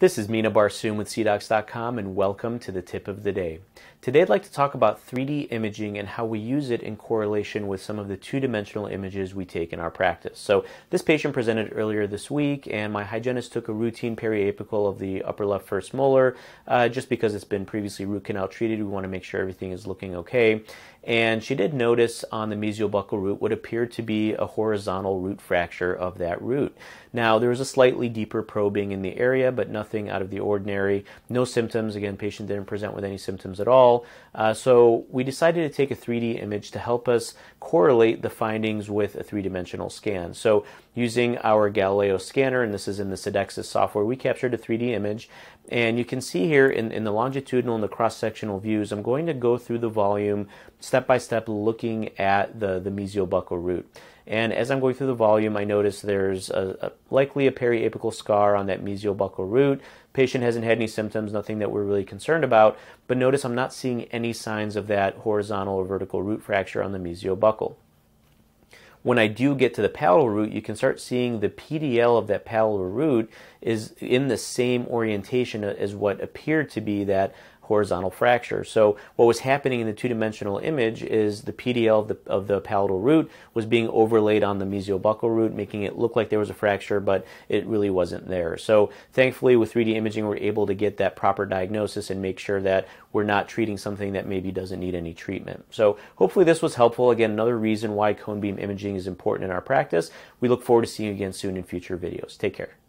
This is Mina Barsoom with CDocs.com and welcome to the tip of the day. Today, I'd like to talk about 3D imaging and how we use it in correlation with some of the two dimensional images we take in our practice. So, this patient presented earlier this week, and my hygienist took a routine periapical of the upper left first molar uh, just because it's been previously root canal treated. We want to make sure everything is looking okay. And she did notice on the mesial buccal root what appeared to be a horizontal root fracture of that root. Now, there was a slightly deeper probing in the area, but nothing out of the ordinary. No symptoms. Again, patient didn't present with any symptoms at all. Uh, so we decided to take a 3D image to help us correlate the findings with a three-dimensional scan. So using our Galileo scanner, and this is in the Sedexis software, we captured a 3D image. And you can see here in, in the longitudinal and the cross-sectional views, I'm going to go through the volume step by step looking at the, the mesiobuccal root. And as I'm going through the volume, I notice there's a, a, likely a periapical scar on that mesial buccal root. Patient hasn't had any symptoms, nothing that we're really concerned about, but notice I'm not seeing any signs of that horizontal or vertical root fracture on the mesial buccal. When I do get to the palatal root, you can start seeing the PDL of that palatal root is in the same orientation as what appeared to be that horizontal fracture. So what was happening in the two-dimensional image is the PDL of the, of the palatal root was being overlaid on the mesiobuccal root, making it look like there was a fracture, but it really wasn't there. So thankfully with 3D imaging, we're able to get that proper diagnosis and make sure that we're not treating something that maybe doesn't need any treatment. So hopefully this was helpful. Again, another reason why cone beam imaging is important in our practice. We look forward to seeing you again soon in future videos. Take care.